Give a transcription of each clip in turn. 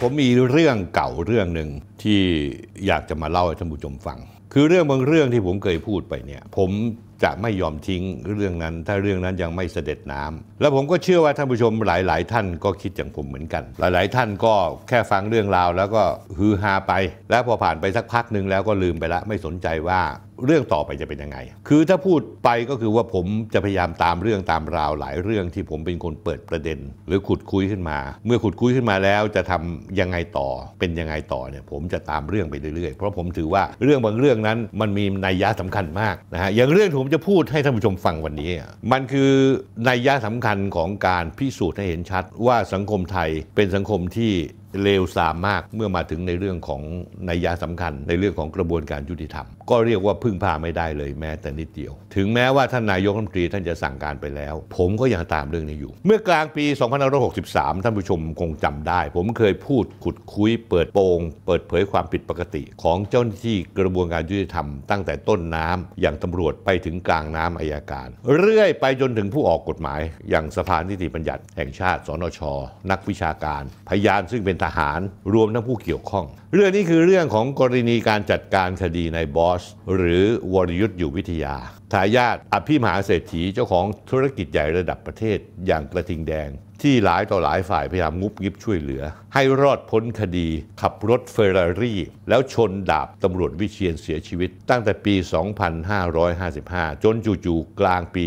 ผมมีเรื่องเก่าเรื่องหนึ่งที่อยากจะมาเล่าให้ท่านผู้ชมฟัง คือเรื่องบางเรื่องที่ผมเคยพูดไปเนี่ย ผมจะไม่ยอมทิ้งเรื่องนั้น ถ้าเรื่องนั้นยังไม่เสด็จน้ำ แล้วผมก็เชื่อว่าท่านผู้ชมหลาย ๆ ท่านก็คิดอย่างผมเหมือนกัน หลายๆ ท่านก็แค่ฟังเรื่องราว แล้วก็ฮือฮาไป แล้วพอผ่านไปสักพักหนึ่งแล้วก็ลืมไปละไม่สนใจว่าเรื่องต่อไปจะเป็นยังไง คือถ้าพูดไปก็คือว่าผมจะพยายามตามเรื่องตามราวหลายเรื่องที่ผมเป็นคนเปิดประเด็น หรือขุดคุยขึ้นมา เมื่อขุดคุยขึ้นมาแล้วจะทำยังไงต่อเป็นยังไงต่อเนี่ยผมจะตามเรื่องไปเรื่อยๆ เพราะผมถือว่าเรื่องบางเรื่องนั้นมันมีนัยยะสำคัญมากนะฮะ อย่างเรื่องที่ผมจะพูดให้ท่านผู้ชมฟังวันนี้ มันคือนัยยะสำคัญของการพิสูจน์ให้เห็นชัด ว่าสังคมไทยเป็นสังคมที่เลวทรามมากเมื่อมาถึงในเรื่องของนัยยะสำคัญ ในเรื่องของกระบวนการยุติธรรมก็เรียกว่าพึ่งพาไม่ได้เลยแม้ แต่นิดเดียวถึงแม้ว่าท่านนายกรัฐมนตรีท่านจะสั่งการไปแล้ว ผมก็ยังตามเรื่องนี้อยู่เมื่อกลางปี 2563 ท่านผู้ชมคงจำได้ ผมเคยพูดขุดคุย เปิดโปง เปิดเผยความผิดปกติ ของเจ้าหน้าที่กระบวนการยุติธรรม ตั้งแต่ต้นน้ำอย่างตำรวจไปถึงกลางน้ำอายการ เรื่อยไปจนถึงผู้ออกกฎหมาย อย่างสภานิติบัญญัติแห่งชาติสนชนักวิชาการพยานซึ่งเป็นทหารรวมทั้งผู้เกี่ยวข้องเรื่องนี้คือเรื่องของกรณีการจัดการคดีในบอส หรือวรยุทธ์อยู่วิทยาทายาทอภิมหาเศรษฐีเจ้าของธุรกิจใหญ่ระดับประเทศ อย่างกระทิงแดง ที่หลายต่อหลายฝ่ายพยายามงุบงิบช่วยเหลือให้รอดพ้นคดีขับรถเฟอร์รารี่ แล้วชนดาบตำรวจวิเชียนเสียชีวิต ตั้งแต่ปี 2555 จนจู่ๆกลางปี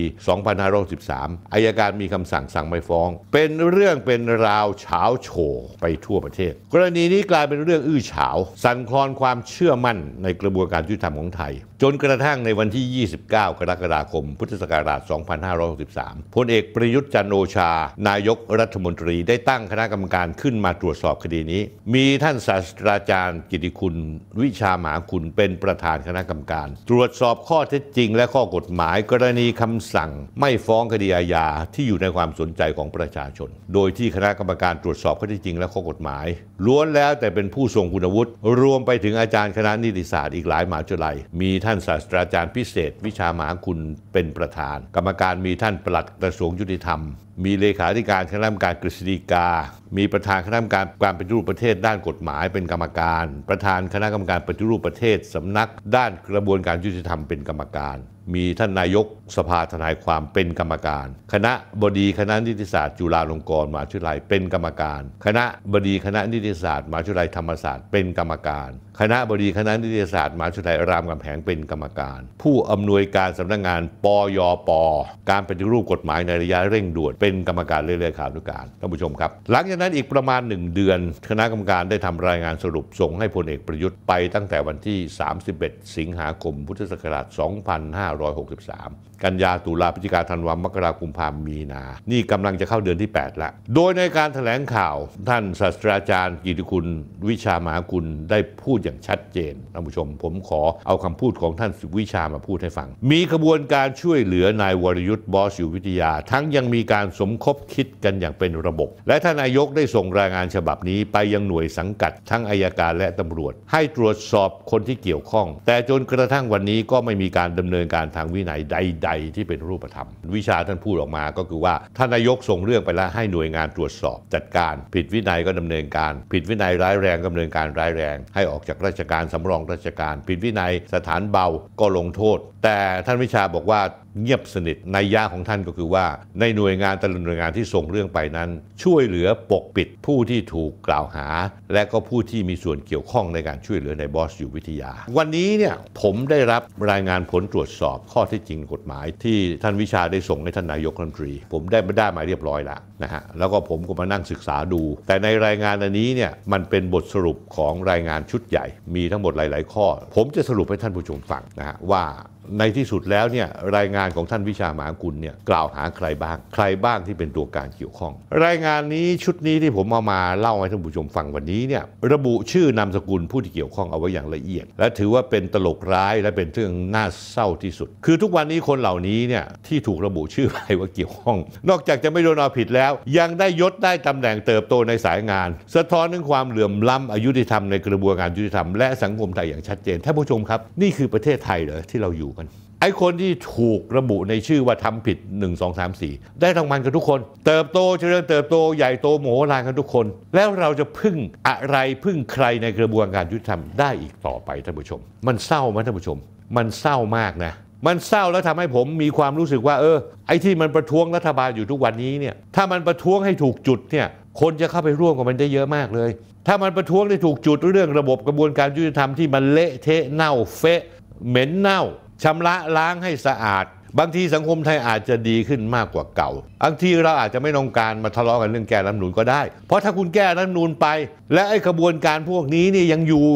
2563อายการมีคำสั่งสั่งไม่ฟ้อง เป็นเรื่องเป็นราวเชาโชว์ไปทั่วประเทศ กรณีนี้กลายเป็นเรื่องอื้อฉาสั่นคลอนความเชื่อมั่นในกระบวนการยุติธรรมของไทย จนกระทั่งในวันที่ 29 กรกฎาคม พุทธศักราช 2563 พลเอกประยุทธ์จันโอชา นายกรัฐมนตรี ได้ตั้งคณะกรรมการขึ้นมาตรวจสอบคดีนี้ มีท่านศาสตราจารย์กิติคุณวิชาหมาคุณเป็นประธานคณะกรรมการ ตรวจสอบข้อเท็จจริงและข้อกฎหมายกรณีคำสั่ง ไม่ฟ้องคดีอาญาที่อยู่ในความสนใจของประชาชน โดยที่คณะกรรมการตรวจสอบข้อเท็จจริงและข้อกฎหมายล้วนแล้วแต่เป็นผู้ทรงคุณณวุฒิรวมไปถึงอาจารย์คณะนิติศาสตร์อีกหลายมหาวิทยาลัย มีท่านศาสตราจารย์พิเศษ วิชาหมหาคุณเป็นประธาน กรรมการมีท่านปลัดกระทรวงยุติธรรม มีเลขาธิการคณะกรรมการกฤษฎีกา มีประธานคณะกรรมการการปฏิรูปประเทศด้านกฎหมายเป็นกรรมการ ประธานคณะกรรมการปฏิรูปประเทศสำนักด้านกระบวนการยุติธรรมเป็นกรรมการมีท่านนายกสภาทนายความเป็นกรรมการ คณะบดีคณะนิติศาสตร์ จุฬาลงกรณ์มหาวิทยาลัยเป็นกรรมการ คณะบดีคณะนิติศาสตร์มหาวิทยาลัยธรรมศาสตร์เป็นกรรมการคณะบดีคณะนิติศาสตร์มหาวิทยาลัยรามคำแหงเป็นกรรมการ ผู้อำนวยการสำนักงงาน ปยป การปฏิรูปกฎหมายในระยะเร่งด่วนเป็นกรรมการเรื่อยๆข่าวนุการท่านผู้ชมครับ หลังจากนั้นอีกประมาณ 1 เดือนคณะกรรมการได้ทำรายงานสรุป ส่งให้พลเอกประยุทธ์ไปตั้งแต่วันที่ 31 สิงหาคมพุทธศักราช2563กันยาตุลาพฤศจิกาธันวามกราคมพามีนานี่กำลังจะเข้าเดือนที่ 8ละโดยในการถแถลงข่าวท่านศาสตราจารย์กิติคุณวิชามาคุณได้พูดอย่างชัดเจนท่านผู้ชมผมขอเอาคำพูดของท่านวิชามาพูดให้ฟัง มีกระบวนการช่วยเหลือนายวรยุทธ์บอสอยู่วิทยา ทั้งยังมีการสมคบคิดกันอย่างเป็นระบบ และท่านนายกได้ส่งรายงานฉบับนี้ ไปยังหน่วยสังกัดทั้งอายการและตำรวจ ให้ตรวจสอบคนที่เกี่ยวข้อง แต่จนกระทั่งวันนี้ก็ไม่มีการดำเนินการทางวินัยใดๆที่เป็นรูปธรรม วิชาท่านพูดออกมาก็คือว่าท่านนายกส่งเรื่องไปแล้วให้หน่วยงานตรวจสอบ จัดการผิดวินัยก็ดำเนินการ ผิดวินัยร้ายแรงดำเนินการร้ายแรง ให้ออกจากจากราชการ สำรองราชการ ผิดวินัย สถานเบาก็ลงโทษ แต่ท่านวิชาบอกว่าเงียบสนิทในยะของท่านก็คือว่า ในหน่วยงานแต่ละหน่วยงานที่ส่งเรื่องไปนั้นช่วยเหลือปกปิดผู้ที่ถูกกล่าวหา และก็ผู้ที่มีส่วนเกี่ยวข้องในการช่วยเหลือในบอสอยู่วิทยา วันนี้เนี่ยผมได้รับรายงานผลตรวจสอบ ข้อที่จริงกฎหมายที่ท่านวิชาได้ส่งให้ท่านนายกรัฐมนตรี ผมได้มาได้มาเรียบร้อยแล้วนะฮะแล้วก็ผมก็มานั่งศึกษาดู แต่ในรายงานอันนี้เนี่ยมันเป็นบทสรุปของรายงานชุดใหญ่ มีทั้งหมดหลาย ๆ ข้อ ผมจะสรุปให้ท่านผู้ชมฟังนะฮะว่าในที่สุดแล้วเนี่ยรายงานของท่านวิชาหมากุลเนี่ยกล่าวหาใครบ้าง ใครบ้างที่เป็นตัวการเกี่ยวข้อง รายงานนี้ชุดนี้ที่ผมเอามาเล่าให้ท่านผู้ชมฟังวันนี้เนี่ยระบุชื่อนามสกุลผู้ที่เกี่ยวข้องเอาไว้อย่างละเอียด และถือว่าเป็นตลกร้ายและเป็นเรื่องน่าเศร้าที่สุด คือทุกวันนี้คนเหล่านี้เนี่ยที่ถูกระบุชื่อไปว่าเกี่ยวข้อง นอกจากจะไม่โดนเอาผิดแล้ว ยังได้ยศได้ตำแหน่งเติบโตในสายงาน สะท้อนถึงความเหลื่อมล้ำอายุธรรมในกระบวนการยุติธรรมและสังคมไทยอย่างชัดเจนท่านผู้ชมครับ นี่คือประเทศไทยเหรอที่เราอยู่ันไอ้คนที่ถูกระบุในชื่อว่าทำผิด 1 2 3 4ได้รางวัลกันทุกคน เติบโตเจริญเติบโตใหญ่โตโมโหลานกันทุกคน แล้วเราจะพึ่งอะไรพึ่งใครในกระบวนการยุติธรรมได้อีกต่อไปท่านผู้ชม มันเศร้าไหมท่านผู้ชม มันเศร้ามากนะมันเศร้าแล้วทำให้ผมมีความรู้สึกว่าเออไอ้ที่มันประท้วงรัฐบาลอยู่ทุกวันนี้เนี่ยถ้ามันประท้วงให้ถูกจุดเนี่ยคนจะเข้าไปร่วมกับมันได้เยอะมากเลย ถ้ามันประท้วงได้ถูกจุดเรื่องระบบกระบวนการยุติธรรมที่มันเละเทะเน่าเฟะเหม็นเน่าชำระล้างให้สะอาด บางทีสังคมไทยอาจจะดีขึ้นมากกว่าเก่าบางทีเราอาจจะไม่ต้องการมาทะเลาะกันเรื่องแก้รัฐนูนก็ได้ เพราะถ้าคุณแก้รัฐนูนไป และไอ้กระบวนการพวกนี้นี่ยังอยู่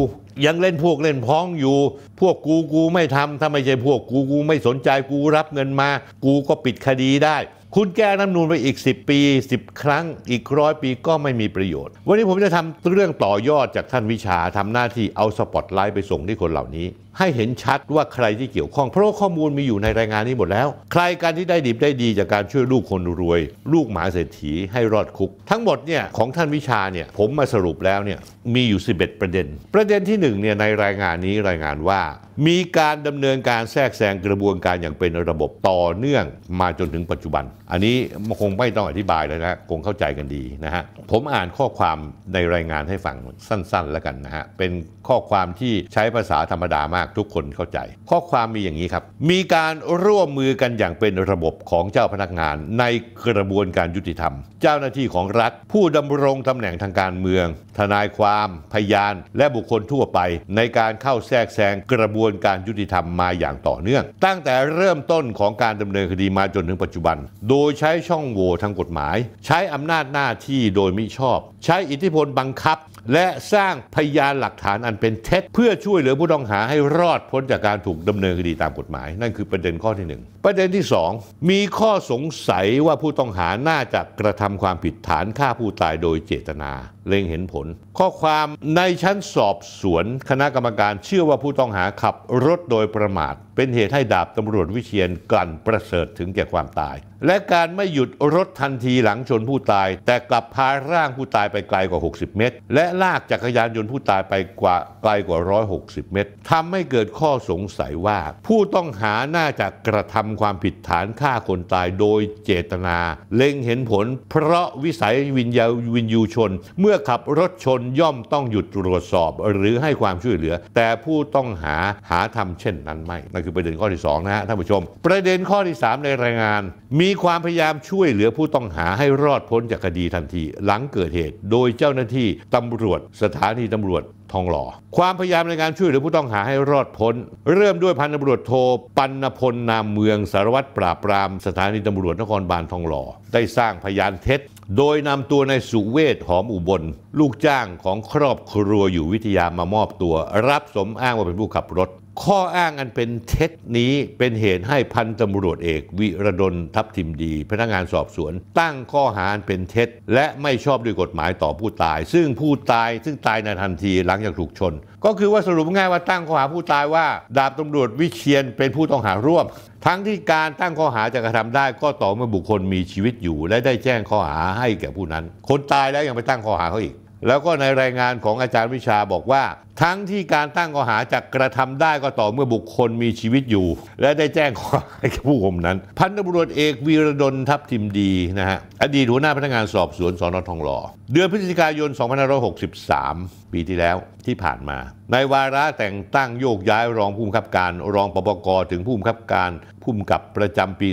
ยังเล่นพวกเล่นพ้องอยู่ พวกกูกูไม่ทำถ้าไม่ใช่พวกกูกูไม่สนใจกูรับเงินมากูก็ปิดคดีได้ คุณแก้รัฐนูนไปอีก 10 ปี 10 ครั้ง อีกร้อยปีก็ไม่มีประโยชน์ วันนี้ผมจะทำเรื่องต่อยอดจากท่านวิชาทำหน้าที่เอาสปอตไลท์ไปส่งที่คนเหล่านี้ให้เห็นชัดว่าใครที่เกี่ยวข้องเพราะข้อมูลมีอยู่ในรายงานนี้หมดแล้ว ใครการที่ได้ดีได้ดีจากการช่วยลูกคนรวย ลูกหมาเศรษฐี ให้รอดคุก ทั้งหมดเนี่ยของท่านวิชาเนี่ยผมมาสรุปแล้วเนี่ยมีอยู่ 11 ประเด็น ประเด็นที่1เนี่ยในรายงานนี้รายงานว่า มีการดำเนินการแทรกแซงกระบวนการอย่างเป็นระบบต่อเนื่องมาจนถึงปัจจุบัน อันนี้คงไม่ต้องอธิบายแล้วนะคงเข้าใจกันดีนะฮะผมอ่านข้อความในรายงานให้ฟังสั้นๆแล้วกันนะฮะเป็นข้อความที่ใช้ภาษาธรรมดามากากทุกคนเข้าใจ ข้อความมีอย่างนี้ครับ มีการร่วมมือกันอย่างเป็นระบบของเจ้าพนักงาน ในกระบวนการยุติธรรม เจ้าหน้าที่ของรัฐ ผู้ดำรงตำแหน่งทางการเมือง ทนายความ พยาน และบุคคลทั่วไป ในการเข้าแทรกแซงกระบวนการยุติธรรมมาอย่างต่อเนื่อง ตั้งแต่เริ่มต้นของการดำเนินคดีมาจนถึงปัจจุบัน โดยใช้ช่องโหว่ทางกฎหมาย ใช้อำนาจหน้าที่โดยมิชอบ ใช้อิทธิพลบังคับและสร้างพยานหลักฐานอันเป็นเท็จเพื่อช่วยเหลือผู้ต้องหาให้รอดพ้นจากการถูกดำเนินคดีตามกฎหมาย นั่นคือประเด็นข้อที่หนึ่งประเด็นที่ 2 มีข้อสงสัยว่าผู้ต้องหาน่าจะกระทำความผิดฐานฆ่าผู้ตายโดยเจตนา เล็งเห็นผล ข้อความในชั้นสอบสวนคณะกรรมการเชื่อว่าผู้ต้องหาขับรถโดยประมาท เป็นเหตุให้ดาบตำรวจวิเชียนกันประเสริฐถึงแก่ความตาย และการไม่หยุดรถทันทีหลังชนผู้ตาย แต่กลับพาร่างผู้ตายไปไกลกว่า 60 เมตร และลากจักรยานยนต์ผู้ตายไปกว่าไกลกว่า 160 เมตรทำให้เกิดข้อสงสัยว่า ผู้ต้องหาน่าจะกระทำำความผิดฐานฆ่าคนตายโดยเจตนาเล็งเห็นผลเพราะวิสัยวิญญาวินยูชนเมื่อขับรถชนย่อมต้องหยุดตรวจสอบหรือให้ความช่วยเหลือ แต่ผู้ต้องหาหาทำเช่นนั้นไม่นั่นคือประเด็นข้อที่2นะฮะท่านผู้ชม ประเด็นข้อที่ 3 ในรายงาน มีความพยายามช่วยเหลือผู้ต้องหาให้รอดพ้นจากคดีทันที หลังเกิดเหตุ โดยเจ้าหน้าที่ตำรวจสถานีตำรวจทองหล่อความพยายามในการช่วยเหลือผู้ต้องหาให้รอดพ้น เริ่มด้วยพันตำรวจโท ปันพลนามเมืองสารวัตรปราบปรามสถานีตำรวจนครบาลทองหล่อได้สร้างพยานเท็จ โดยนำตัวนายสุเวศหอมอุบล ลูกจ้างของครอบครัวอยู่วิทยามามอบตัว รับสมอ้างว่าเป็นผู้ขับรถข้ออ้างอันเป็นเท็จนี้เป็นเหตุให้พันตำรวจเอก วิรดลทับทิมดี พนักงานสอบสวน ตั้งข้อหาอันเป็นเท็จ และไม่ชอบด้วยกฎหมายต่อผู้ตาย ซึ่งผู้ตายซึ่งตายในทันทีหลังจากถูกชน ก็คือว่าสรุปง่ายว่าตั้งข้อหาผู้ตายว่าดาบตำรวจวิเชียนเป็นผู้ต้องหาร่วม ทั้งที่การตั้งข้อหาจะกระทำได้ ก็ต่อเมื่อบุคคลมีชีวิตอยู่ และได้แจ้งข้อหาให้แก่ผู้นั้นคนตายแล้วยังไปตั้งข้อหาเขาอีกแล้วก็ในรายงานของอาจารย์วิชาบอกว่า ทั้งที่การตั้งข้อหาจะกระทำได้ก็ต่อเมื่อบุคคลมีชีวิตอยู่ และได้แจ้งข้อให้ผู้ข่มนั้น พันตำรวจเอกวีรดลทัพทิมดีนะฮะอดีตหัวหน้าพนักงานสอบสวนสอนอทองหล่อ เดือนพฤศจิกายน 2563 ปีที่แล้วที่ผ่านมา ในวาระแต่งตั้งโยกย้ายรองผู้บังคับการรองปปกถึงผู้บังคับการผู้มกับประจำปี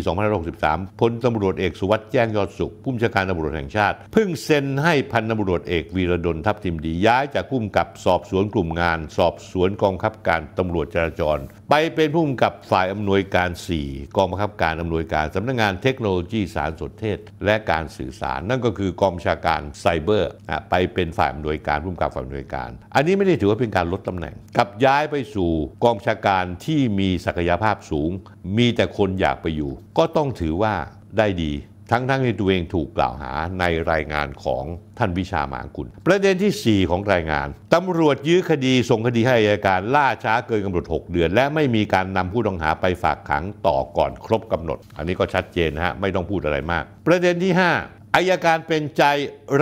2563พลตำรวจเอกสุวัสด์แจ้งยอดสุขผู้ชาการตำรวจแห่งชาติ เพิ่งเซ็นให้พันตำรวจเอกวีรดลทัพทิมดีย้ายจากผู้มกับสอบสวนกลุ่มงาน สอบสวนกองคับการตำรวจจราจรไปเป็นผู้กำกับฝ่ายอำนวยการ 4 กองบังคับการอำนวยการสำนักงงานเทคโนโลยีสารสนเทศและการสื่อสาร นั่นก็คือกองชาการไซเบอร์ไปเป็นฝ่ายอำนวยการผู้กำกับฝ่ายอำนวยการอันนี้ไม่ได้ถือว่าเป็นการลดตำแหน่งกับย้ายไปสู่กองชาการที่มีศักยภาพสูงมีแต่คนอยากไปอยู่ ก็ต้องถือว่าได้ดีทั้งๆทที่ตัวเองถูกกล่าวหาในรายงานของท่านวิชาหมางคุณประเด็นที่ 4 ของรายงานตำรวจยื้อคดีส่งคดีให้อายการ ล่าช้าเกินกำหนด 6 เดือน และไม่มีการนำผู้ต้องหาไปฝากขังต่อก่อนครบกำหนด อันนี้ก็ชัดเจนนะฮะ ไม่ต้องพูดอะไรมาก ประเด็นที่ 5อายการเป็นใจ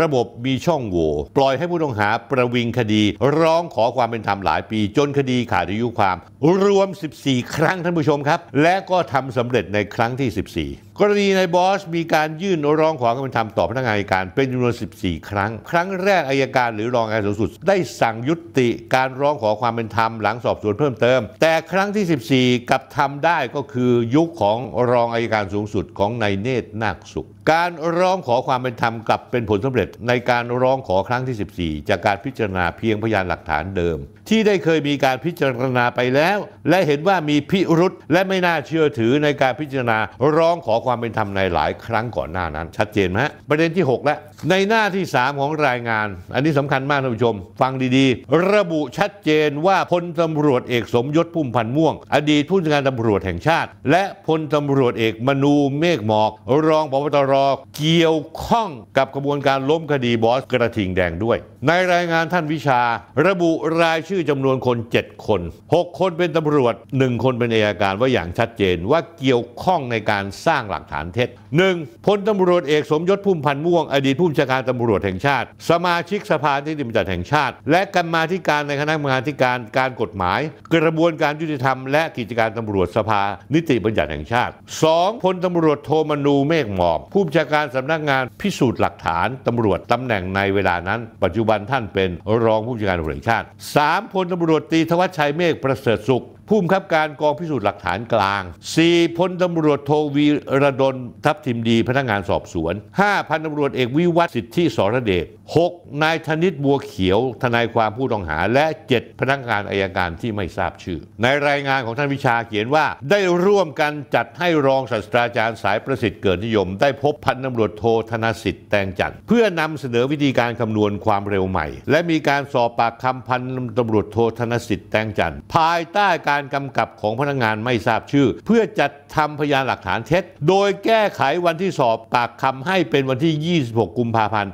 ระบบมีช่องโหว่ปล่อยให้ผู้ต้องหาประวิงคดี ร้องขอความเป็นธรรมหลายปีจนคดีขาดอายุความรวม 14 ครั้งท่านผู้ชมครับ และก็ทำสำเร็จในครั้งที่ 14 กรณีในบอส มีการยื่นร้องขอความเป็นธรรมต่อพนักงานอายการเป็นจำนวน14 ครั้ง ครั้งแรกอายการหรือรองอายการสูงสุด ได้สั่งยุติการร้องขอความเป็นธรรมหลังสอบสวนเพิ่มเติม แต่ครั้งที่ 14กับทำได้ก็คือยุคของรองอายการสูงสุดของนายเนตรนาคสุขการร้องขอความเป็นธรรมกลับเป็นผลสำเร็จในการร้องขอครั้งที่14จากการพิจารณาเพียงพยานหลักฐานเดิมที่ได้เคยมีการพิจารณาไปแล้วและเห็นว่ามีพิรุษและไม่น่าเชื่อถือในการพิจารณาร้องขอความเป็นธรรมในหลายครั้งก่อนหน้านั้นชัดเจนไหมประเด็นที่ 6 และในหน้าที่ 3 ของรายงาน อันนี้สำคัญมากท่านผู้ชมฟังดีๆ ระบุชัดเจนว่าพลตำรวจเอกสมยศพุ่มพันธ์ม่วงอดีตผู้จัดการตำรวจแห่งชาติ และพลตำรวจเอกมนูเมฆหมอก รองพบตรรเกี่ยวข้องกับกระบวนการล้มคดีบอสกระทิงแดงด้วย ในรายงานท่านวิชา ระบุรายชื่อจำนวนคน 7 คน 6 คนเป็นตำรวจ 1 คนเป็นอายการว่าอย่างชัดเจนว่าเกี่ยวข้องในการสร้างหลักฐานเท็จ 1. พลตำรวจเอกสมยศพุ่มพันธ์ม่วง อดีตผู้บัญชาการตำรวจแห่งชาติ สมาชิกสภาที่ดิมจัดแห่งชาติ และกรรมาธิการในคณะกรรมการที่การ การกฎหมาย กระบวนการยุติธรรม และกิจการตำรวจสภา นิติบัญญัติแห่งชาติ 2. พลตำรวจโทมนูเมฆหมอบผู้ผู้บัญชาการสำนักงานพิสูจน์หลักฐานตำรวจตำแหน่งในเวลานั้น ปัจจุบันท่านเป็นรองผู้บัญชาการตำรวจชาติ 3พลตำรวจตีธวัชชัยเมฆประเสริฐสุขผู้บังคับการกองพิสูจน์หลักฐานกลาง 4. พลตำรวจโทวีระดลทัพทิมดีพนักงานสอบสวน 5. พันตำรวจเอกวิวัฒสิทธิสรเดช 6. นายธนิตบัวเขียว ทนายความผู้ต้องหา และ 7 พนักงานอายการที่ไม่ทราบชื่อ ในรายงานของท่านวิชาเขียนว่า ได้ร่วมกันจัดให้รองศาสตราจารย์สายประสิทธิ์เกิดนิยม ได้พบพันตำรวจโทธนสิทธิ์แตงจันทร์เพื่อนำเสนอวิธีการคำนวณความเร็วใหม่ และมีการสอบปากคำพันตำรวจโทธนสิทธิ์แตงจันทร์ภายใต้การการกำกับของพนักงานไม่ทราบชื่อ เพื่อจัดทำพยานหลักฐานเท็จ โดยแก้ไขวันที่สอบปากคำให้เป็นวันที่ 26 กุมภาพันธ์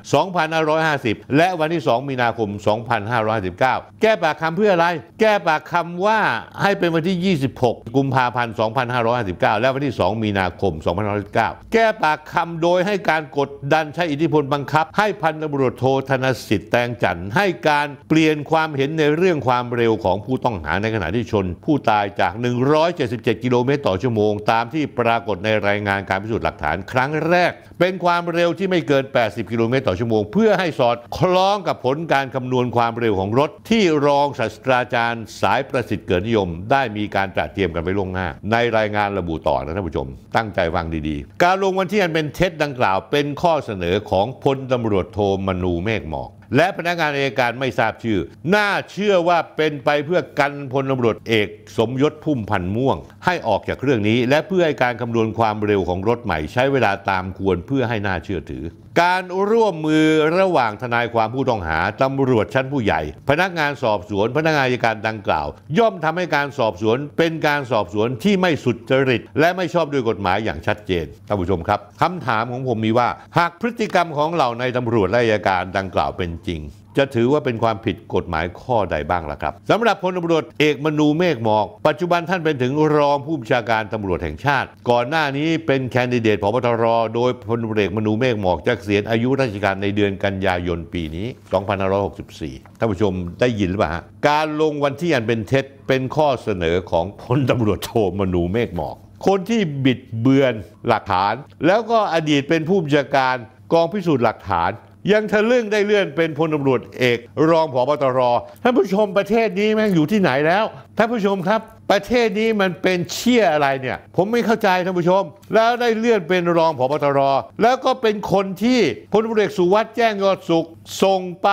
2550 และวันที่ 2 มีนาคม 2559 แก้ปากคำเพื่ออะไร แก้ปากคำว่าให้เป็นวันที่ 26 กุมภาพันธ์ 2559 และวันที่ 2 มีนาคม 2559 แก้ปากคำโดยให้การกดดันใช้อิทธิพลบังคับ ให้พันตำรวจโทธนสิทธิ์แตงจันทร์ให้การเปลี่ยนความเห็นในเรื่องความเร็วของผู้ต้องหาในขณะที่ชนผู้ผู้ตายจาก 177 กิโลเมตรต่อชั่วโมง ตามที่ปรากฏในรายงานการพิสูจน์หลักฐานครั้งแรก เป็นความเร็วที่ไม่เกิน 80 กิโลเมตรต่อชั่วโมง เพื่อให้สอดคล้องกับผลการคำนวณความเร็วของรถที่รองศาสตราจารย์สายประสิทธิ์เกิดนิยม ได้มีการตระเตรียมกันไว้ล่วงหน้า ในรายงานระบุต่อนะท่านผู้ชม ตั้งใจฟังดีๆ การลงวันที่อันเป็นเท็จ ดังกล่าวเป็นข้อเสนอของพลตำรวจโทมนูเมฆหมอกและพนักงานอายการไม่ทราบชื่อ น่าเชื่อว่าเป็นไปเพื่อกันพลตำรวจเอก สมยศพุ่มพันธ์ม่วง ให้ออกจากเรื่องนี้ และเพื่อให้การคำนวณความเร็วของรถใหม่ ใช้เวลาตามควรเพื่อให้น่าเชื่อถือ การร่วมมือระหว่างทนายความผู้ต้องหา ตำรวจชั้นผู้ใหญ่ พนักงานสอบสวน พนักงานอายการดังกล่าว ย่อมทำให้การสอบสวน เป็นการสอบสวนที่ไม่สุจริต และไม่ชอบด้วยกฎหมายอย่างชัดเจนท่านผู้ชมครับคำถามของผมมีว่า หากพฤติกรรมของเหล่าในตำรวจและอายการดังกล่าวเป็นจริง จะถือว่าเป็นความผิดกฎหมายข้อใดบ้างล่ะครับสำหรับพลตำรวจเอกมนูเมฆหมอก ปัจจุบันท่านเป็นถึงรองผู้บัญชาการตำรวจแห่งชาติ ก่อนหน้านี้เป็นแคนดิเดตพบตรโดยพลตำรวจเอกมนูเมฆหมอกจะเสียอายุราชการในเดือนกันยายนปีนี้ 2564ท่านผู้ชมได้ยินหรือเปล่าฮะ การลงวันที่อันเป็นเท็จเป็นข้อเสนอของพลตำรวจโทมนูเมฆหมอก คนที่บิดเบือนหลักฐาน แล้วก็อดีตเป็นผู้บัญชาการกองพิสูจน์หลักฐานยังทะลึ่งได้เลื่อนเป็นพลตำรวจเอกรองผบตรท่านผู้ชมประเทศนี้แม่งอยู่ที่ไหนแล้วท่านผู้ชมครับ ประเทศนี้มันเป็นเชี่ยอะไรเนี่ย ผมไม่เข้าใจท่านผู้ชม แล้วได้เลื่อนเป็นรองผบตรแล้วก็เป็นคนที่พลตำรวจสุวัสด์แจ้งยอดสุขส่งไป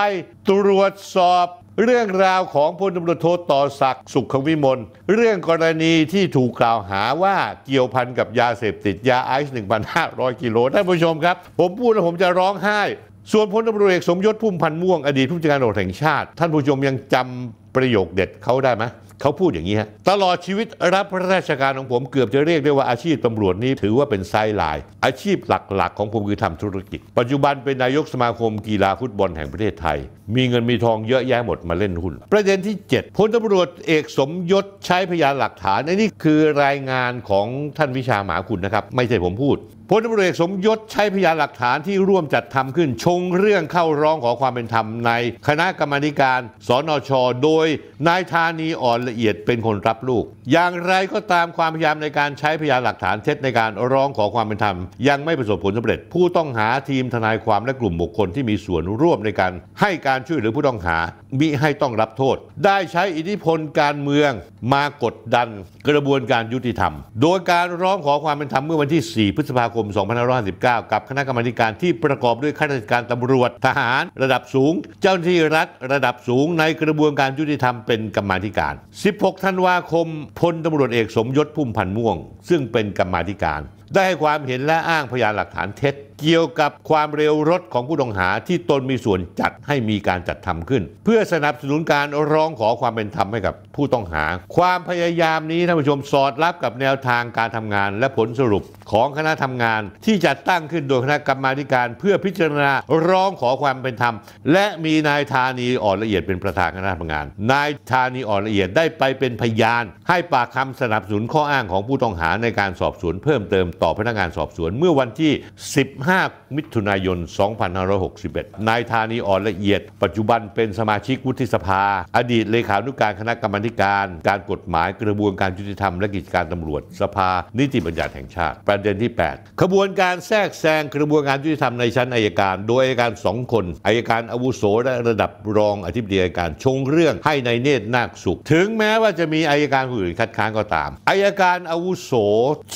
ตรวจสอบ เรื่องราวของพลตำรวจโทต่อศักดิ์สุขวิมลเรื่องกรณีที่ถูกกล่าวหาว่าเกี่ยวพันกับยาเสพติดยาไอซ์1,500กิโลท่านผู้ชมครับ ผมพูดแล้วผมจะร้องไห้ส่วนพลตำรวจเอกสมยศพุ่มพันธ์ม่วงอดีตผู้จัดการตำรวจแห่งชาติ ท่านผู้ชมยังจำประโยคเด็ดเขาได้ไหมเขาพูดอย่างนี้ฮะตลอดชีวิตรับราชการของผมเกือบจะเรียกได้ว่าอาชีพตำรวจนี้ถือว่าเป็นไซด์ไลน์อาชีพหลัก ๆ ของผมคือทำธุรกิจปัจจุบันเป็นนายกสมาคมกีฬาฟุตบอลแห่งประเทศไทย มีเงินมีทองเยอะแยะหมดมาเล่นหุ้นประเด็นที่ 7พลตำรวจเอกสมยศใช้พยานหลักฐานอันนี้คือรายงานของท่านวิชาหมาคุณนะครับ ไม่ใช่ผมพูดพลตำรวจเอกสมยศใช้พยานหลักฐานที่ร่วมจัดทำขึ้นชงเรื่องเข้าร้องขอความเป็นธรรมในคณะกรรมการสนชโดยนายธานีอ่อนละเอียดเป็นคนรับลูก อย่างไรก็ตามความพยายามในการใช้พยานหลักฐานเท็จในการร้องขอความเป็นธรรมยังไม่ประสบผลสำเร็จ ผู้ต้องหาทีมทนายความและกลุ่มบุคคลที่มีส่วนร่วมในการให้การช่วยเหลือผู้ต้องหามิให้ต้องรับโทษ ได้ใช้อิทธิพลการเมืองมากดดันกระบวนการยุติธรรม โดยการร้องขอความเป็นธรรมเมื่อวันที่ 4 พฤษภาคมม2519กับคณะกรรมการที่ประกอบด้วยข้าราชการตำรวจทหารระดับสูง เจ้าหน้าที่รัฐระดับสูงในกระบวนการยุติธรรมเป็นกรรมธิการ 16 ธันวาคม พลตำรวจเอกสมยศพุ่มพันธ์ม่วง ซึ่งเป็นกรรมธิการ ได้ให้ความเห็นและอ้างพยานหลักฐานเท็จเกี่ยวกับความเร็วรถของผู้ต้องหาที่ตนมีส่วนจัดให้มีการจัดทำขึ้น เพื่อสนับสนุนการร้องขอความเป็นธรรมให้กับผู้ต้องหา ความพยายามนี้ท่านผู้ชมสอดรับกับแนวทางการทำงาน และผลสรุปของคณะทำงาน ที่จัดตั้งขึ้นโดยคณะกรรมาการ เพื่อพิจารณาร้องขอความเป็นธรรมและมีนายธานีอ่อนละเอียดเป็นประธานคณะทำงาน นายธานีอ่อนละเอียดได้ไปเป็นพยานให้ปากคำสนับสนุนข้ออ้างของผู้ต้องหาในการสอบสวนเพิ่มเติมต่อพนักงานสอบสวนเมื่อวันที่15 5มิถุนายน 2561 นายธานีอ่อนละเอียด ปัจจุบันเป็นสมาชิกวุฒิสภา อดีตเลขานุการคณะกรรมการ การกฎหมายกระบวนการยุติธรรม และกิจการตำรวจสภานิติบัญญัติแห่งชาติ ประเด็นที่8ขบวนการแทรกแซงกระบวนการยุติธรรมในชั้นอายการ โดยอายการสองคน อายการอาวุโสและระดับรองอธิบดีอายการชงเรื่องให้ในเนตรนาคสุขถึงแม้ว่าจะมีอายการผู้อื่นคัดค้านก็ตามอายการอาวุโส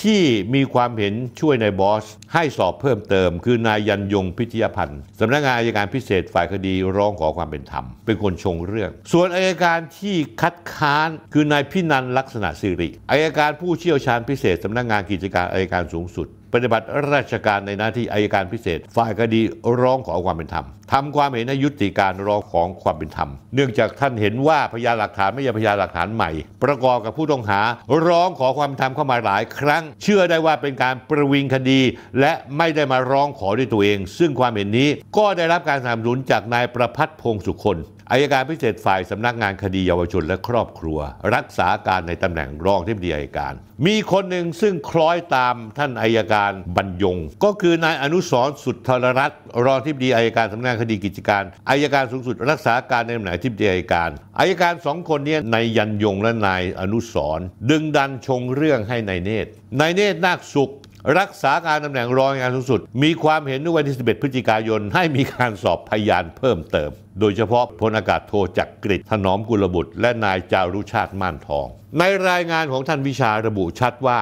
ที่มีความเห็นช่วยในบอสให้สอบเพิ่มเติมมคือนายยันยงพิทยพันธ์ สำนักงานอายการพิเศษฝ่ายคดีร้องขอความเป็นธรรม เป็นคนชงเรื่อง ส่วนอายการที่คัดค้านคือนายพินันลักษณะสิริอายการผู้เชี่ยวชาญพิเศษ สำนักงานกิจการอายการสูงสุดปฏิบัติราชการในหน้าที่อายการพิเศษ ฝ่ายคดีร้องขอความเป็นธรรมทำความเห็นในยุติการร้องของความเป็นธรรม เนื่องจากท่านเห็นว่าพยานหลักฐานไม่ใช่พยานหลักฐานใหม่ ประกอบกับผู้ต้องหา ร้องขอความเป็นธรรมเข้ามาหลาย ครั้ง เชื่อได้ว่าเป็นการประวิงคดี และไม่ได้มาร้องขอด้วยตัวเอง ซึ่งความเห็นนี้ก็ได้รับการสนับสนุนจากนายประพัฒน์พงสุคนอายการพิเศษฝ่ายสำนักงานคดีเยาวชนและครอบครัว รักษาการในตำแหน่งรองที่ปดีอายการ มีคนหนึ่งซึ่งคล้อยตามท่านอายการบรรยงก็คือนายอนุสร สุทธรรัตน์รองที่ปดีอายการสำนักงานคดีกิจการอายการสูงสุดรักษาการในตำแหน่งที่ปดีอายการอายการสองคนนี้นายยันยงและนายอนุสร ดึงดันชงเรื่องให้ในายเนตรนายเนตรนาคสุขรักษาการตำแหน่งรองการสูงสุด มีความเห็นในวันที่ 11 พฤศจิกายนให้มีการสอบพยานเพิ่มเติม โดยเฉพาะพลอากาศโทจักกริถนอมกุลบุตร และนายจารุชาติม่านทอง ในรายงานของท่านวิชาระบุชัดว่า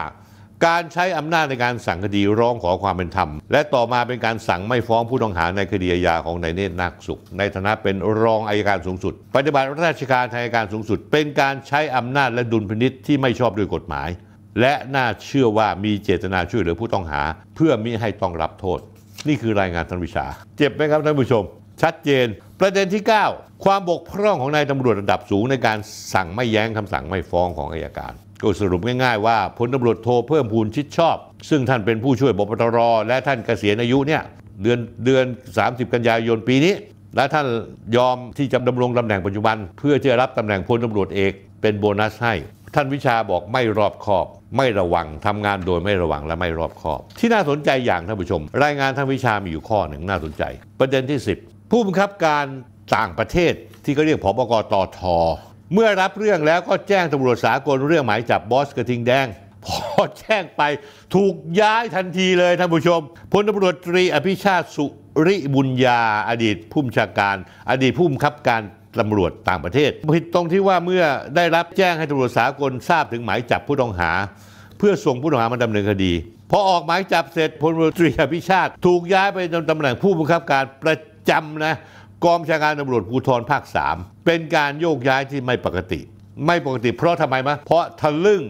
การใช้อำนาจในการสั่งคดีร้องขอความเป็นธรรม และต่อมาเป็นการสั่งไม่ฟ้องผู้ต้องหาในคดียาของนายเนตรนักสุขในฐานะเป็นรองอายการสูงสุด ปฏิบัติราชการทางอายการสูงสุด เป็นการใช้อำนาจและดุลพินิษที่ไม่ชอบด้วยกฎหมายและน่าเชื่อว่ามีเจตนาช่วยเหลือผู้ต้องหา เพื่อมิให้ต้องรับโทษ นี่คือรายงานท่านวิชา เจ็บไหมครับท่านผู้ชม ชัดเจน ประเด็นที่ 9 ความบกพร่องของนายตำรวจระดับสูงในการสั่งไม่แย้งคำสั่งไม่ฟ้องของอายการก็สรุปง่ายๆว่าพลตำรวจโทเพิ่มพูนชิดชอบ ซึ่งท่านเป็นผู้ช่วยบพตรและท่านเกษียณอายุเนี่ยเดือนเดือน 30 กันยายนปีนี้ และท่านยอมที่จะดำรงตำแหน่งปัจจุบัน เพื่อจะรับตำแหน่งพลตำรวจเอกเป็นโบนัสให้ท่านวิชาบอกไม่รอบคอบไม่ระวังทำงานโดยไม่ระวังและไม่รอบคอบ ที่น่าสนใจอย่างท่านผู้ชม รายงานท่านวิชามีอยู่ข้อหนึ่งน่าสนใจ ประเด็นที่ 10 ผู้บังคับการต่างประเทศที่เขาเรียกผบกตทเมื่อรับเรื่องแล้วก็แจ้งตำรวจสากลเรื่องหมายจับบอสกระทิงแดงพอแจ้งไป ถูกย้ายทันทีเลยท่านผู้ชมพลตำรวจตรีอภิชาติสุริบุญญาอดีตผู้บัญชาการ อดีตผู้บังคับการตำรวจต่างประเทศผิดตรงที่ว่าเมื่อได้รับแจ้งให้ตำรวจสากลทราบถึงหมายจับผู้ต้องหา เพื่อส่งผู้ต้องหามาดำเนินคดีพอออกหมายจับเสร็จพลตรีอภิชาติ ถูกย้ายไปตำแหน่งผู้บังคับการประจำนะกองชาการตำรวจภูธรภาค 3 เป็นการโยกย้ายที่ไม่ปกติ ไม่ปกติเพราะทำไมมะเพราะทะลึ่ง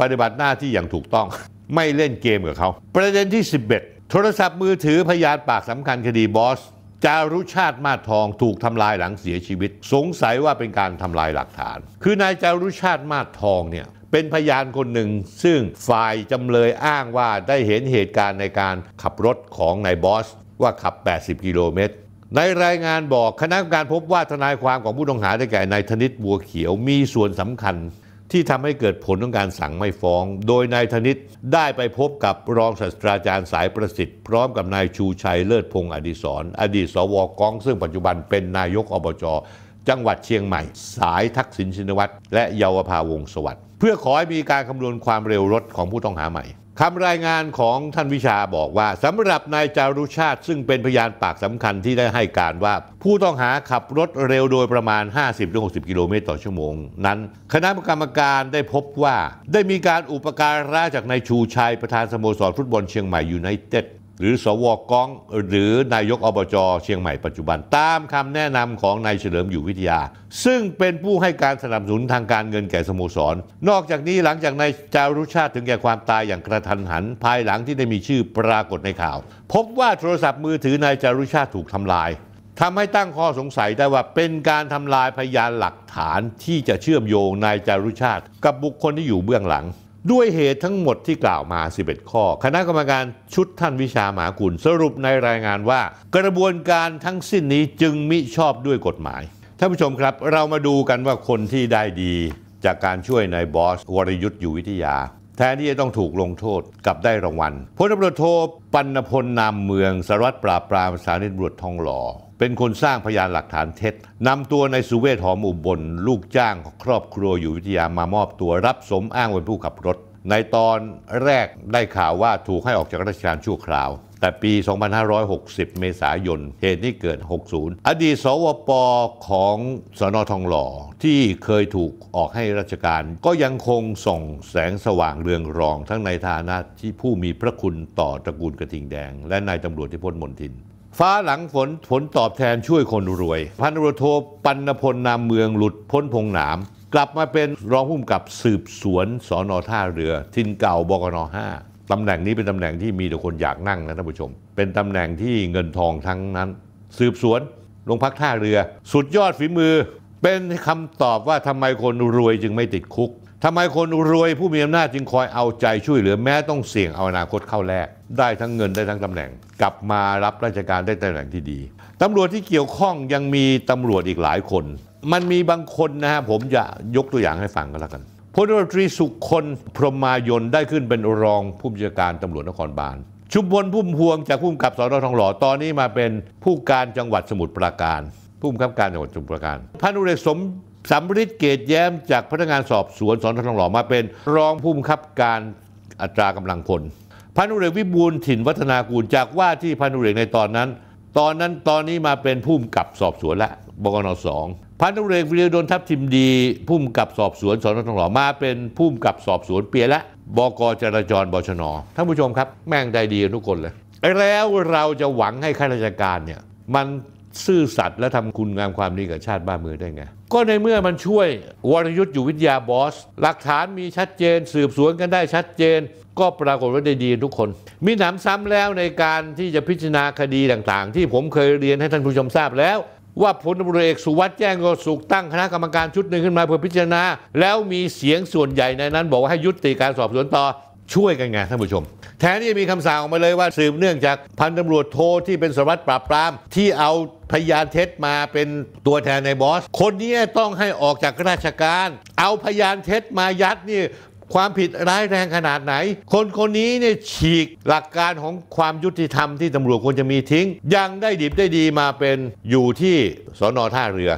ปฏิบัติหน้าที่อย่างถูกต้องไม่เล่นเกมกับเขาประเด็นที่ 11 โทรศัพท์มือถือพยานปากสำคัญคดีบอสจารุชาติมาทองถูกทำลายหลังเสียชีวิต สงสัยว่าเป็นการทำลายหลักฐาน คือนายจารุชาติมาทองเนี่ยเป็นพยานคนหนึ่งซึ่งฝ่ายจำเลยอ้างว่าได้เห็นเหตุการณ์ในการขับรถของนายบอส ว่าขับ 80 กิโลเมตร ในรายงานบอกคณะกรรมการพบว่าทนายความของผู้ต้องหาได้แก่นายธนิตบัวเขียวมีส่วนสำคัญที่ทำให้เกิดผลของการสั่งไม่ฟ้อง โดยนายธนิตได้ไปพบกับรองศาสตราจารย์สายประสิทธิ์ พร้อมกับนายชูชัยเลิศพงศ์อดีศรอดีตสวกอง ซึ่งปัจจุบันเป็นนายกอบจจังหวัดเชียงใหม่ สายทักษิณชินวัตรและเยาวภาวงสวัสดิ์เพื่อขอให้มีการคำนวณความเร็วรถของผู้ต้องหาใหม่คำรายงานของท่านวิชาบอกว่าสำหรับนายจารุชาติ ซึ่งเป็นพยานปากสำคัญที่ได้ให้การว่า ผู้ต้องหาขับรถเร็วโดยประมาณ 50-60 กิโลเมตรต่อชั่วโมงนั้น คณะกรรมการได้พบว่า ได้มีการอุปการะจากนายชูชัย ประธานสโมสรฟุตบอลเชียงใหม่ยูไนเต็ดหรือสวกอง หรือนายกอบจเชียงใหม่ปัจจุบันตามคำแนะนำของนายเฉลิมอยู่วิทยา ซึ่งเป็นผู้ให้การสนับสนุนทางการเงินแก่สโมสร นอกจากนี้หลังจากนายจารุชาติถึงแก่ความตายอย่างกระทันหัน ภายหลังที่ได้มีชื่อปรากฏในข่าว พบว่าโทรศัพท์มือถือนายจารุชาติถูกทำลายทำให้ตั้งข้อสงสัยได้ว่าเป็นการทำลายพยานหลักฐานที่จะเชื่อมโยงนายจารุชาติ กับบุคคลที่อยู่เบื้องหลังด้วยเหตุทั้งหมดที่กล่าวมา 11 ข้อ คณะกรรมการชุดท่านวิชาหมากุลสรุปในรายงานว่า กระบวนการทั้งสิ้นนี้จึงมิชอบด้วยกฎหมาย ท่านผู้ชมครับ เรามาดูกันว่าคนที่ได้ดีจากการช่วยนายบอส วรยุทธ์อยู่วิทยา แทนที่จะต้องถูกลงโทษกลับได้รางวัล พลตำรวจโทปันพลนามเมืองสารวัตรปราบ ปรามสารนีตบุตรทองหล่อเป็นคนสร้างพยานหลักฐานเท็จนำตัวนายสุเวทหอมอุบล ลูกจ้างครอบครัวอยู่วิทยามามอบตัวรับสมอ้างเป็นผู้ขับรถ ในตอนแรกได้ข่าวว่าถูกให้ออกจากราชการชั่วคราว แต่ปี 2560 เมษายนเหตุที่เกิด 60 อดีต สวปของสนทองหล่อ ที่เคยถูกออกให้ราชการ ก็ยังคงส่องแสงสว่างเรืองรองทั้งในฐานะที่ผู้มีพระคุณต่อตระกูลกระทิงแดง และนายตำรวจที่พ้นมนทินฟ้าหลังฝนผลตอบแทนช่วยคนรวย พันรโทปันพลนามเมืองหลุดพ้นพงหนาม กลับมาเป็นรองผู้กำกับสืบสวนสอนอท่าเรือ ทินเก่าบกนห้าตำแหน่งนี้เป็นตำแหน่งที่มีแต่คนอยากนั่งนะท่านผู้ชม เป็นตำแหน่งที่เงินทองทั้งนั้น สืบสวนลงพักท่าเรือ สุดยอดฝีมือ เป็นคำตอบว่าทำไมคนรวยจึงไม่ติดคุกทำไมคนรวยผู้มีอำนาจจึงคอยเอาใจช่วยเหลือแม้ต้องเสี่ยงเอาอนาคตเข้าแลกได้ทั้งเงินได้ทั้งตำแหน่งกลับมารับราชการได้ตำแหน่งที่ดี ตำรวจที่เกี่ยวข้องยังมีตำรวจอีกหลายคน มันมีบางคนนะฮะผมจะยกตัวอย่างให้ฟังก็แล้วกันพลตรีสุคน พรหมายนได้ขึ้นเป็นรองผู้บัญชาการตำรวจนครบาลชุมพลพุ่มพวงจากผู้กับสอนอทองหล่อตอนนี้มาเป็นผู้การจังหวัดสมุทรปราการผู้กังับการจังหวัดสมุทรปราการพันุเรศสมสำริดเกตแย้มจากพนักงานสอบสวนสอนทองหล่อมาเป็น รองผู้บังคับการอัตรากำลังพลพันุเรกวิบูลถิ่นวัฒนากูลจากว่าที่พันุเรกในตอนนั้น ตอนนั้นตอนนี้มาเป็นผู้บมกับสอบสวนละบกนสองพันุเรกวิริยดนทัพทิมดีผู้บมกับสอบสวนสอนทองหล่อมาเป็นผู้บมกับสอบสวนเปียละบกจราจรบชนท่านผู้ชมครับ แม่งใจดีทุกคนเลยแล้วเราจะหวังให้ข้าราชการเนี่ยมันซื่อสัตย์และทำคุณงามความดีกับชาติบ้านเมืองได้ไง ก็ในเมื่อมันช่วยวรยุทธ์อยู่วิทยาบอส หลักฐานมีชัดเจนสืบสวนกันได้ชัดเจน ก็ปรากฏว่าได้ดีทุกคน มีหนำซ้ำแล้วในการที่จะพิจารณาคดีต่างๆ ที่ผมเคยเรียนให้ท่านผู้ชมทราบแล้ว ว่าพลตำรวจเอกสุวัสด์แจ้งกสุขตั้งคณะกรรมการชุดหนึ่งขึ้นมาเพื่อพิจารณา แล้วมีเสียงส่วนใหญ่ในนั้นบอกว่าให้ยุติการสอบสวนต่อช่วยกันไงท่านผู้ชม แทนที่จะมีคำสั่งออกมาเลยว่าสืบเนื่องจากพันตำรวจโทที่เป็นสารวัตรปราบปรามที่เอาพยานเท็จมาเป็นตัวแทนในบอส คนนี้ต้องให้ออกจากราชการ เอาพยานเท็จมายัดนี่ความผิดร้ายแรงขนาดไหน คนคนนี้เนี่ยฉีกหลักการของความยุติธรรมที่ตำรวจควรจะมีทิ้ง ยังได้ดิบได้ดีมาเป็นอยู่ที่สอนอท่าเรือ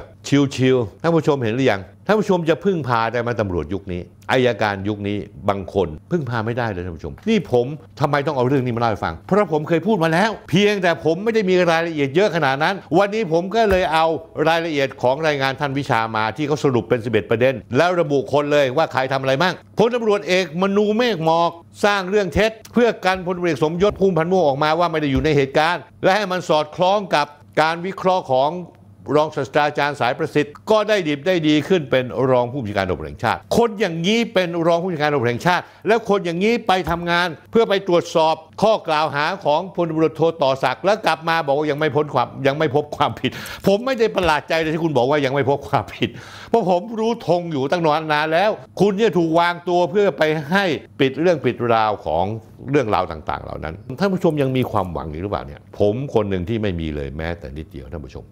ชิวๆท่านผู้ชมเห็นหรือยังท่านผู้ชมจะพึ่งพาได้มาตำรวจยุคนี้ อายการยุคนี้บางคนพึ่งพาไม่ได้เลยท่านผู้ชมนี่ผมทำไมต้องเอาเรื่องนี้มาเล่าให้ฟังเพราะผมเคยพูดมาแล้ว เพียงแต่ผมไม่ได้มีรายละเอียดเยอะขนาดนั้น วันนี้ผมก็เลยเอารายละเอียดของรายงานท่านวิชามาที่เขาสรุปเป็น 11 ประเด็น แล้วระบุคนเลยว่าใครทำอะไรบ้างพลตารวจเอกมนูเมฆหมอก สร้างเรื่องเท็จ เพื่อกันพลเอกสมยศภูมิพันธ์ม่วงออกมาว่า ไม่ได้อยู่ในเหตุการณ์ และให้มันสอดคล้องกับการวิเคราะห์ของรองศาสตราจารย์สายประสิทธิ์ก็ได้ดีได้ดีขึ้นเป็นรองผู้บัญชาการตำรวจแห่งชาติ คนอย่างนี้เป็นรองผู้บัญชาการตำรวจแห่งชาติ แล้วคนอย่างนี้ไปทำงานเพื่อไปตรวจสอบข้อกล่าวหาของพลตำรวจโทต่อศักดิ์แล้วกลับมาบอกว่ายังไม่พ้นความยังไม่พบความผิด ผมไม่ได้ประหลาดใจเลยที่คุณบอกว่ายังไม่พบความผิด เพราะผมรู้ทงอยู่ตั้งนานนานแล้ว คุณเนี่ยถูกวางตัวเพื่อไปให้ปิดเรื่องปิดราวของเรื่องราวต่าง ๆ เหล่านั้นท่านผู้ชมยังมีความหวังอยู่หรือเปล่าเนี่ยผมคนหนึ่งที่ไม่มีเลยแม้แต่นิดเดียวท่านผู้ชม